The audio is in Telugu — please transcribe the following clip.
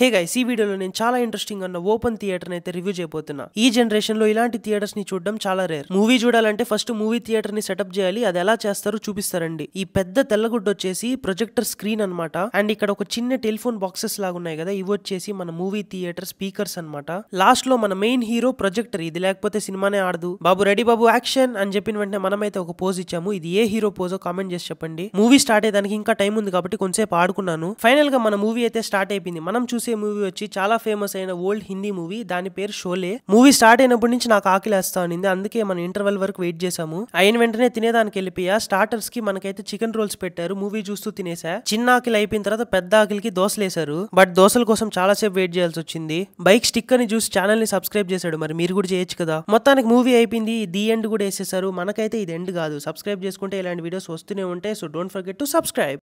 హే గైస్ ఈ వీడియోలో నేను చాలా ఇంట్రెస్టింగ్ అన్న ఓపెన్ థియేటర్ అయితే రివ్యూ చేయబోతున్నా ఈ జనరేషన్ లో ఇలాంటి థియేటర్స్ ని చూడడం చాలా రేర్ మూవీ చూడాలంటే ఫస్ట్ మూవీ థియేటర్ ని సెటప్ చేయాలి అది ఎలా చేస్తారో చూపిస్తారండి ఈ పెద్ద తెల్లగుడ్డ వచ్చేసి ప్రొజెక్టర్ స్క్రీన్ అనమాట అండ్ ఇక్కడ ఒక చిన్న టెలిఫోన్ బాక్సెస్ లాగా ఉన్నాయి కదా ఇవి వచ్చేసి మన మూవీ థియేటర్ స్పీకర్స్ అనమాట లాస్ట్ లో మన మెయిన్ హీరో ప్రొజెక్టర్ ఇది లేకపోతే సినిమానే ఆడదు బాబు రెడీ బాబు యాక్షన్ అని చెప్పిన వెంటనే మనమైతే ఒక పోజ్ ఇచ్చాము ఇది ఏ హీరో పోజో కామెంట్ చేసి చెప్పండి మూవీ స్టార్ట్ అయ్యేదానికి ఇంకా టైం ఉంది కాబట్టి కొంచెంసేపు ఆడుకున్నాను ఫైనల్ గా మన మూవీ అయితే స్టార్ట్ అయిపోయింది మనం చూసి చూసే మూవీ వచ్చి చాలా ఫేమస్ అయిన ఓల్డ్ హిందీ మూవీ దాని పేరు షోలే మూవీ స్టార్ట్ అయినప్పటి నుంచి నాకు ఆకలిస్తా ఉంది అందుకే మన ఇంటర్వెల్ వరకు వెయిట్ చేసాము అయిన వెంటనే తినేదానికి వెళ్ళిపోయా స్టార్టర్స్ కి మనకైతే చికెన్ రోల్స్ పెట్టారు మూవీ చూస్తూ తినేసా చిన్న ఆకిలి అయిపోయిన తర్వాత పెద్ద ఆకిలికి దోశలేశారు బట్ దోశల కోసం చాలా సేపు వెయిట్ చేయాల్సి వచ్చింది బైక్ స్టిక్కర్ ని చూసి ఛానల్ ని సబ్స్క్రైబ్ చేశాడు మరి మీరు కూడా చేయొచ్చు కదా మొత్తానికి మూవీ అయిపోయింది ది ఎండ్ కూడా వేసేసారు మనకైతే ఇది ఎండ్ కాదు సబ్స్క్రైబ్ చేసుకుంటే ఇలాంటి వీడియోస్ వస్తూనే ఉంటాయి so don't forget to subscribe